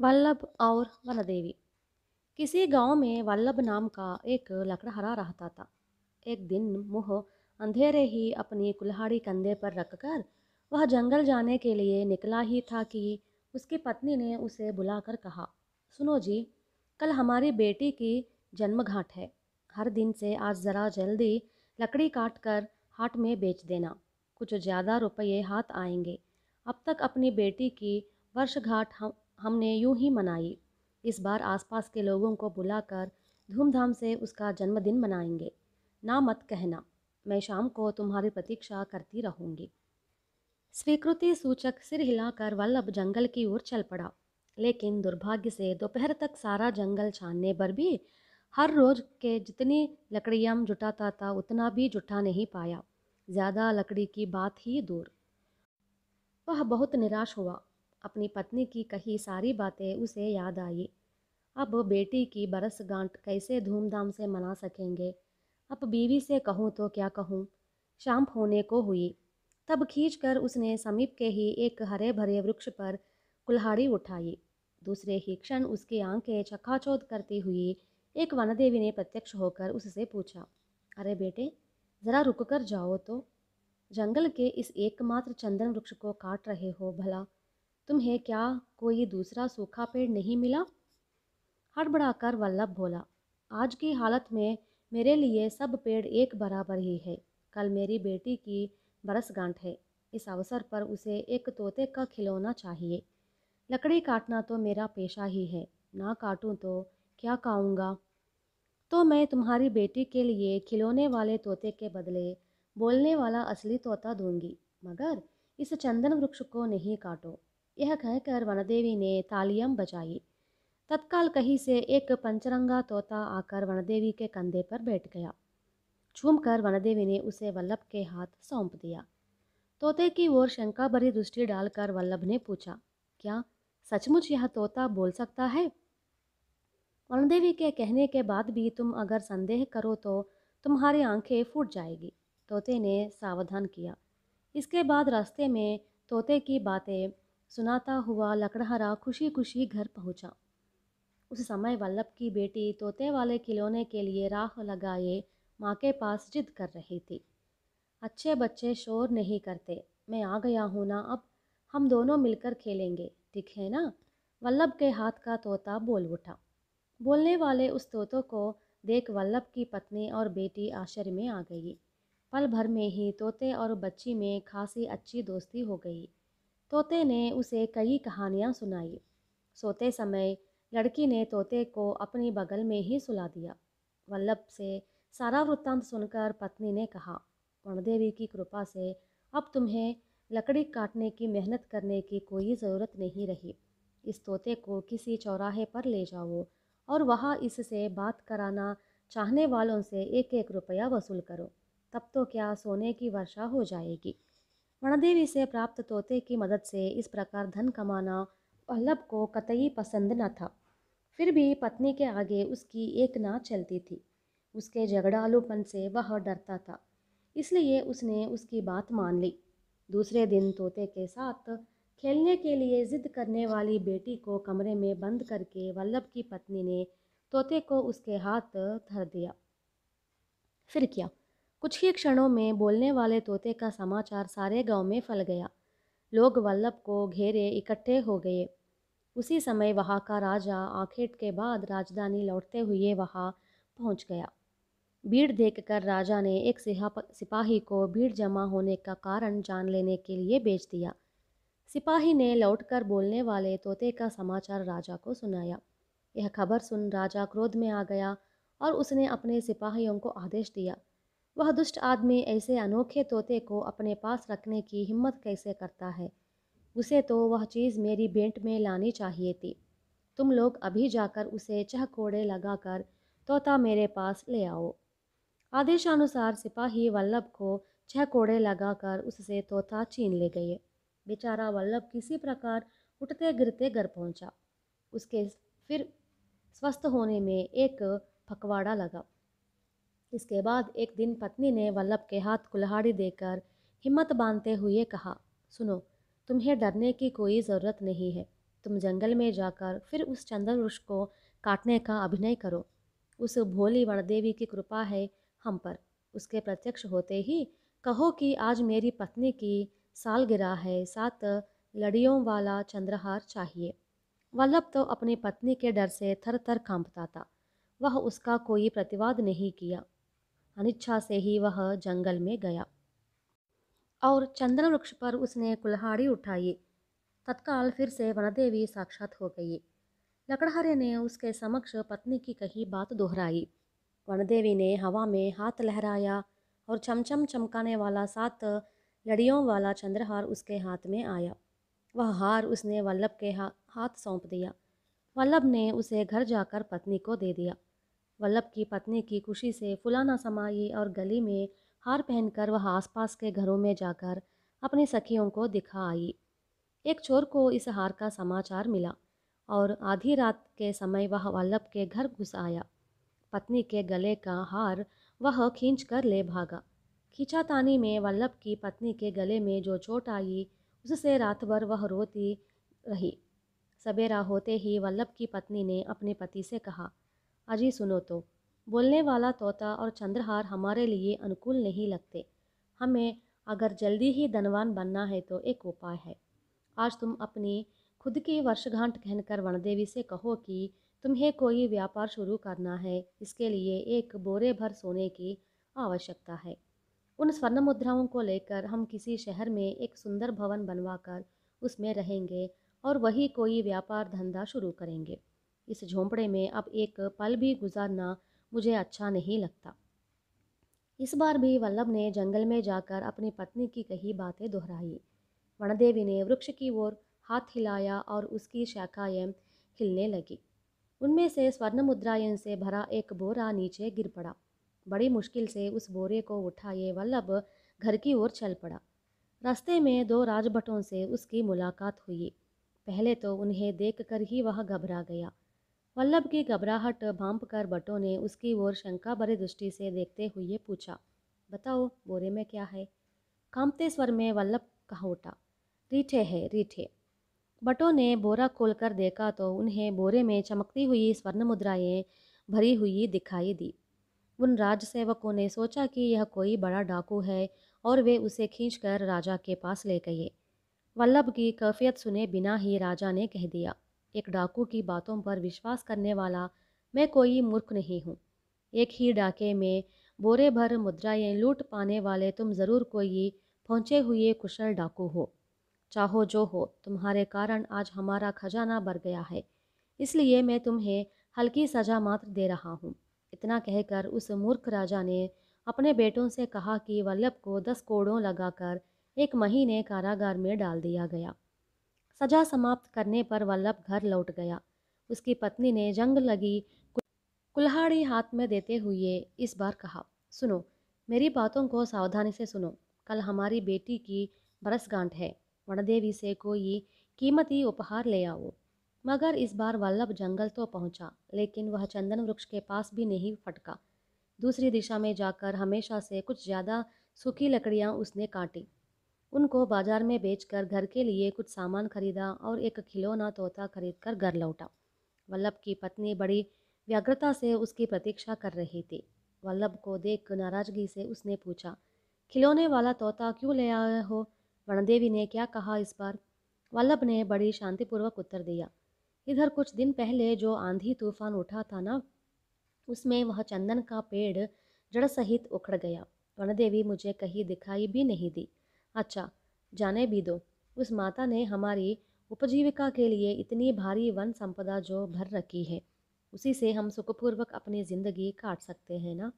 वल्लभ और वनदेवी किसी गांव में वल्लभ नाम का एक लकड़हरा रहता था एक दिन मुँह अंधेरे ही अपनी कुल्हाड़ी कंधे पर रखकर वह जंगल जाने के लिए निकला ही था कि उसकी पत्नी ने उसे बुलाकर कहा सुनो जी कल हमारी बेटी की जन्मघाट है हर दिन से आज ज़रा जल्दी लकड़ी काट कर हाट में बेच देना कुछ ज़्यादा रुपये हाथ आएंगे अब तक अपनी बेटी की वर्षघाट हम हमने यूं ही मनाई इस बार आसपास के लोगों को बुलाकर धूमधाम से उसका जन्मदिन मनाएंगे ना मत कहना मैं शाम को तुम्हारी प्रतीक्षा करती रहूंगी स्वीकृति सूचक सिर हिलाकर वल्लभ जंगल की ओर चल पड़ा लेकिन दुर्भाग्य से दोपहर तक सारा जंगल छानने पर भी हर रोज के जितनी लकड़ियाँ जुटाता था उतना भी जुटा नहीं पाया ज़्यादा लकड़ी की बात ही दूर वह बहुत निराश हुआ अपनी पत्नी की कही सारी बातें उसे याद आई अब बेटी की बरसगांठ कैसे धूमधाम से मना सकेंगे अब बीवी से कहूँ तो क्या कहूँ शाम होने को हुई तब कर उसने समीप के ही एक हरे भरे वृक्ष पर कुल्हाड़ी उठाई दूसरे ही क्षण उसकी आंखें चखाचौध करती हुई एक वनदेवी ने प्रत्यक्ष होकर उससे पूछा अरे बेटे ज़रा रुक कर जाओ तो जंगल के इस एकमात्र चंदन वृक्ष को काट रहे हो भला तुम्हें क्या कोई दूसरा सूखा पेड़ नहीं मिला हड़बड़ाकर वल्लभ बोला आज की हालत में मेरे लिए सब पेड़ एक बराबर ही है कल मेरी बेटी की बरसगांठ है इस अवसर पर उसे एक तोते का खिलौना चाहिए लकड़ी काटना तो मेरा पेशा ही है ना काटूं तो क्या खाऊंगा तो मैं तुम्हारी बेटी के लिए खिलौने वाले तोते के बदले बोलने वाला असली तोता दूंगी मगर इस चंदन वृक्ष को नहीं काटो यह कहकर वनदेवी ने तालियम बजाई तत्काल कहीं से एक पंचरंगा तोता आकर वनदेवी के कंधे पर बैठ गया छूम कर वनदेवी ने उसे वल्लभ के हाथ सौंप दिया तोते की ओर शंका भरी दृष्टि डालकर वल्लभ ने पूछा क्या सचमुच यह तोता बोल सकता है वनदेवी के कहने के बाद भी तुम अगर संदेह करो तो तुम्हारी आंखें फूट जाएगी तोते ने सावधान किया इसके बाद रास्ते में तोते की बातें सुनाता हुआ लकड़हरा खुशी खुशी घर पहुंचा। उस समय वल्लभ की बेटी तोते वाले खिलौने के लिए राह लगाए माँ के पास जिद कर रही थी अच्छे बच्चे शोर नहीं करते मैं आ गया हूँ ना अब हम दोनों मिलकर खेलेंगे ठीक है ना वल्लभ के हाथ का तोता बोल उठा बोलने वाले उस तोतों को देख वल्लभ की पत्नी और बेटी आश्चर्य में आ गई पल भर में ही तोते और बच्ची में खासी अच्छी दोस्ती हो गई तोते ने उसे कई कहानियाँ सुनाई सोते समय लड़की ने तोते को अपनी बगल में ही सुला दिया वल्लभ से सारा वृत्तांत सुनकर पत्नी ने कहा वणदेवी की कृपा से अब तुम्हें लकड़ी काटने की मेहनत करने की कोई ज़रूरत नहीं रही इस तोते को किसी चौराहे पर ले जाओ और वहाँ इससे बात कराना चाहने वालों से एक एक रुपया वसूल करो तब तो क्या सोने की वर्षा हो जाएगी वनदेवी से प्राप्त तोते की मदद से इस प्रकार धन कमाना पल्लव को कतई पसंद न था फिर भी पत्नी के आगे उसकी एक ना चलती थी उसके झगड़ालूपन से वह डरता था इसलिए उसने उसकी बात मान ली दूसरे दिन तोते के साथ खेलने के लिए जिद करने वाली बेटी को कमरे में बंद करके वल्लभ की पत्नी ने तोते को उसके हाथ धर दिया फिर क्या कुछ ही क्षणों में बोलने वाले तोते का समाचार सारे गांव में फैल गया लोग वल्लभ को घेरे इकट्ठे हो गए उसी समय वहाँ का राजा आखेट के बाद राजधानी लौटते हुए वहाँ पहुँच गया भीड़ देखकर राजा ने एक सिपाही को भीड़ जमा होने का कारण जान लेने के लिए भेज दिया सिपाही ने लौटकर बोलने वाले तोते का समाचार राजा को सुनाया यह खबर सुन राजा क्रोध में आ गया और उसने अपने सिपाहियों को आदेश दिया वह दुष्ट आदमी ऐसे अनोखे तोते को अपने पास रखने की हिम्मत कैसे करता है उसे तो वह चीज़ मेरी बेंट में लानी चाहिए थी तुम लोग अभी जाकर उसे चह कोड़े लगाकर तोता मेरे पास ले आओ आदेशानुसार सिपाही वल्लभ को छह कोड़े लगाकर उससे तोता छीन ले गए बेचारा वल्लभ किसी प्रकार उठते गिरते घर पहुंचा। उसके फिर स्वस्थ होने में एक फकवाड़ा लगा इसके बाद एक दिन पत्नी ने वल्लभ के हाथ कुल्हाड़ी देकर हिम्मत बांधते हुए कहा सुनो तुम्हें डरने की कोई ज़रूरत नहीं है तुम जंगल में जाकर फिर उस वृक्ष को काटने का अभिनय करो उस भोली वणदेवी की कृपा है हम पर उसके प्रत्यक्ष होते ही कहो कि आज मेरी पत्नी की सालगिरह है सात लड़ियों वाला चंद्रहार चाहिए वल्लभ तो अपनी पत्नी के डर से थर थर कांपता था वह उसका कोई प्रतिवाद नहीं किया अनिच्छा से ही वह जंगल में गया और चंदन वृक्ष पर उसने कुल्हाड़ी उठाई तत्काल फिर से वनदेवी साक्षात हो गई लकड़हारे ने उसके समक्ष पत्नी की कही बात दोहराई वनदेवी ने हवा में हाथ लहराया और चमचम चमकाने वाला सात लड़ियों वाला चंद्रहार उसके हाथ में आया वह हार उसने वल्लभ के हा, हाथ सौंप दिया वल्लभ ने उसे घर जाकर पत्नी को दे दिया वल्लभ की पत्नी की खुशी से फुलाना समाई और गली में हार पहनकर वह आसपास के घरों में जाकर अपनी सखियों को दिखा आई एक चोर को इस हार का समाचार मिला और आधी रात के समय वह वल्लभ के घर घुस आया पत्नी के गले का हार वह खींच कर ले भागा खींचातानी में वल्लभ की पत्नी के गले में जो चोट आई उससे रात भर वह रोती रही सवेरा होते ही वल्लभ की पत्नी ने अपने पति से कहा अजी सुनो तो बोलने वाला तोता और चंद्रहार हमारे लिए अनुकूल नहीं लगते हमें अगर जल्दी ही धनवान बनना है तो एक उपाय है आज तुम अपनी खुद की वर्षगांठ कहकर वनदेवी से कहो कि तुम्हें कोई व्यापार शुरू करना है इसके लिए एक बोरे भर सोने की आवश्यकता है उन स्वर्ण मुद्राओं को लेकर हम किसी शहर में एक सुंदर भवन बनवाकर उसमें रहेंगे और वही कोई व्यापार धंधा शुरू करेंगे इस झोंपड़े में अब एक पल भी गुजारना मुझे अच्छा नहीं लगता इस बार भी वल्लभ ने जंगल में जाकर अपनी पत्नी की कही बातें दोहराई वनदेवी ने वृक्ष की ओर हाथ हिलाया और उसकी शाखाएं हिलने लगी उनमें से स्वर्ण मुद्रायन से भरा एक बोरा नीचे गिर पड़ा बड़ी मुश्किल से उस बोरे को उठाए वल्लभ घर की ओर चल पड़ा रास्ते में दो राजभटों से उसकी मुलाकात हुई पहले तो उन्हें देखकर ही वह घबरा गया वल्लभ की घबराहट भांप कर बटो ने उसकी ओर शंका भरी दृष्टि से देखते हुए पूछा बताओ बोरे में क्या है कांपते स्वर में वल्लभ कहा उठा रीठे है रीठे बटो ने बोरा खोलकर देखा तो उन्हें बोरे में चमकती हुई स्वर्ण मुद्राएं भरी हुई दिखाई दी उन राजसेवकों ने सोचा कि यह कोई बड़ा डाकू है और वे उसे खींचकर राजा के पास ले गए वल्लभ की कैफियत सुने बिना ही राजा ने कह दिया एक डाकू की बातों पर विश्वास करने वाला मैं कोई मूर्ख नहीं हूँ एक ही डाके में बोरे भर मुद्राएं लूट पाने वाले तुम ज़रूर कोई पहुँचे हुए कुशल डाकू हो चाहो जो हो तुम्हारे कारण आज हमारा खजाना भर गया है इसलिए मैं तुम्हें हल्की सजा मात्र दे रहा हूँ इतना कहकर उस मूर्ख राजा ने अपने बेटों से कहा कि वल्लभ को दस कोड़ों लगाकर एक महीने कारागार में डाल दिया गया सजा समाप्त करने पर वल्लभ घर लौट गया उसकी पत्नी ने जंग लगी कुल्हाड़ी हाथ में देते हुए इस बार कहा सुनो मेरी बातों को सावधानी से सुनो कल हमारी बेटी की बरसगांठ है वनदेवी से कोई कीमती उपहार ले आओ मगर इस बार वल्लभ जंगल तो पहुंचा लेकिन वह चंदन वृक्ष के पास भी नहीं फटका दूसरी दिशा में जाकर हमेशा से कुछ ज़्यादा सूखी लकड़ियाँ उसने काटी उनको बाजार में बेचकर घर के लिए कुछ सामान खरीदा और एक खिलौना तोता खरीदकर घर लौटा वल्लभ की पत्नी बड़ी व्याग्रता से उसकी प्रतीक्षा कर रही थी वल्लभ को देख नाराजगी से उसने पूछा खिलौने वाला तोता क्यों ले आया हो वनदेवी ने क्या कहा इस बार वल्लभ ने बड़ी शांतिपूर्वक उत्तर दिया इधर कुछ दिन पहले जो आंधी तूफान उठा था ना उसमें वह चंदन का पेड़ जड़ सहित उखड़ गया वनदेवी मुझे कहीं दिखाई भी नहीं दी अच्छा जाने भी दो उस माता ने हमारी उपजीविका के लिए इतनी भारी वन संपदा जो भर रखी है उसी से हम सुखपूर्वक अपनी ज़िंदगी काट सकते हैं ना